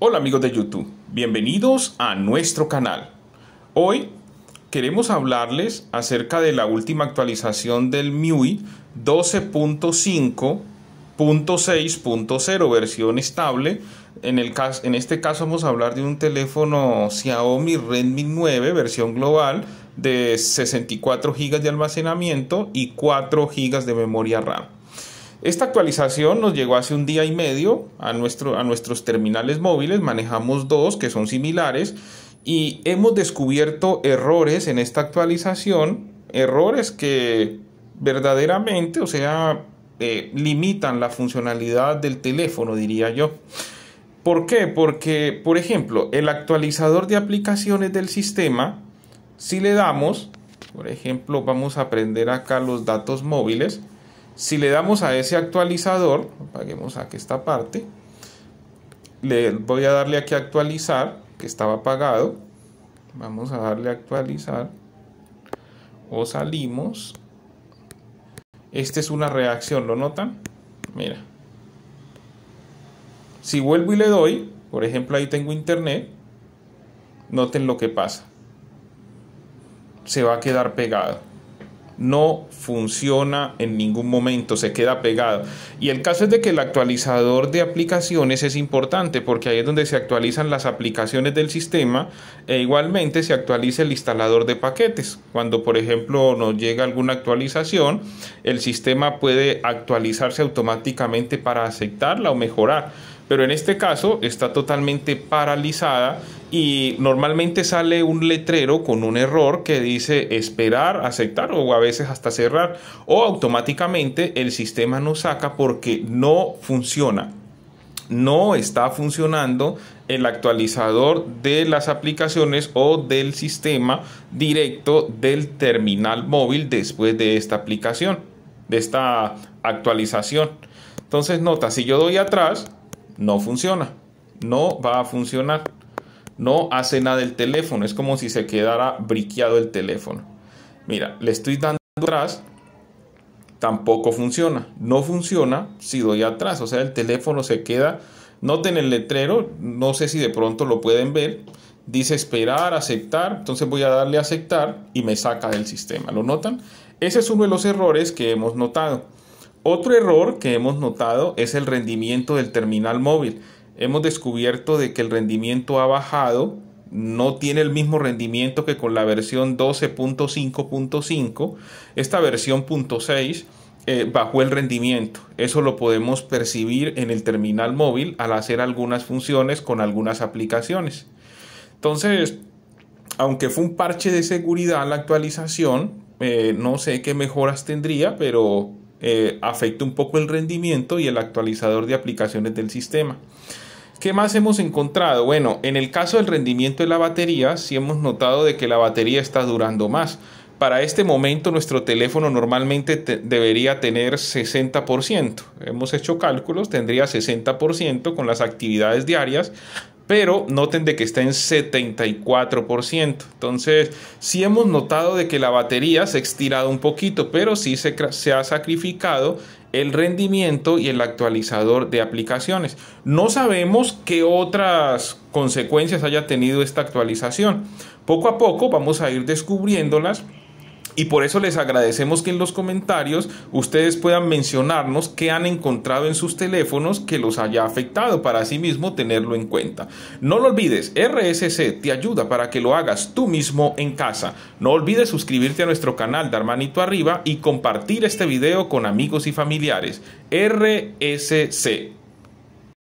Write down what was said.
Hola amigos de YouTube, bienvenidos a nuestro canal. Hoy queremos hablarles acerca de la última actualización del MIUI 12.5.6.0 versión estable. En, el en este caso vamos a hablar de un teléfono Xiaomi Redmi 9 versión global de 64 GB de almacenamiento y 4 GB de memoria RAM. Esta actualización nos llegó hace un día y medio a, nuestro, a nuestros terminales móviles, manejamos dos que son similares y hemos descubierto errores en esta actualización, errores que verdaderamente, o sea, eh, limitan la funcionalidad del teléfono, diría yo. ¿Por qué? Porque, por ejemplo, el actualizador de aplicaciones del sistema, si le damos, por ejemplo, vamos a prender acá los datos móviles, si le damos a ese actualizador, apaguemos aquí esta parte, le voy a darle aquí a actualizar, que estaba apagado, vamos a darle a actualizar, o salimos, esta es una reacción, ¿lo notan? Mira, si vuelvo y le doy, por ejemplo ahí tengo internet, noten lo que pasa, se va a quedar pegado no funciona en ningún momento, se queda pegado. Y el caso es de que el actualizador de aplicaciones es importante porque ahí es donde se actualizan las aplicaciones del sistema e igualmente se actualiza el instalador de paquetes. Cuando por ejemplo nos llega alguna actualización, el sistema puede actualizarse automáticamente para aceptarla o mejorar pero en este caso está totalmente paralizada y normalmente sale un letrero con un error que dice esperar, aceptar o a veces hasta cerrar o automáticamente el sistema no saca porque no funciona. No está funcionando el actualizador de las aplicaciones o del sistema directo del terminal móvil después de esta aplicación, de esta actualización. Entonces, nota, si yo doy atrás, no funciona, no va a funcionar, no hace nada el teléfono, es como si se quedara briqueado el teléfono. Mira, le estoy dando atrás, tampoco funciona, no funciona si doy atrás, o sea, el teléfono se queda, noten el letrero, no sé si de pronto lo pueden ver, dice esperar, aceptar, entonces voy a darle a aceptar y me saca del sistema, ¿lo notan? Ese es uno de los errores que hemos notado. Otro error que hemos notado es el rendimiento del terminal móvil. Hemos descubierto de que el rendimiento ha bajado, no tiene el mismo rendimiento que con la versión 12.5.5. Esta versión .6 eh, bajó el rendimiento. Eso lo podemos percibir en el terminal móvil al hacer algunas funciones con algunas aplicaciones. Entonces, aunque fue un parche de seguridad la actualización, eh, no sé qué mejoras tendría, pero eh, afecta un poco el rendimiento y el actualizador de aplicaciones del sistema. ¿Qué más hemos encontrado? Bueno, en el caso del rendimiento de la batería, sí hemos notado de que la batería está durando más. Para este momento nuestro teléfono normalmente debería tener 60%. Hemos hecho cálculos, tendría 60% con las actividades diarias pero noten de que está en 74%. Entonces, sí hemos notado de que la batería se ha estirado un poquito, pero sí se, se, ha sacrificado el rendimiento y el actualizador de aplicaciones. No sabemos qué otras consecuencias haya tenido esta actualización. Poco a poco vamos a ir descubriéndolas y por eso les agradecemos que en los comentarios ustedes puedan mencionarnos qué han encontrado en sus teléfonos que los haya afectado para así mismo tenerlo en cuenta. No lo olvides, RSC te ayuda para que lo hagas tú mismo en casa. No olvides suscribirte a nuestro canal dar manito Arriba y compartir este video con amigos y familiares. RSC.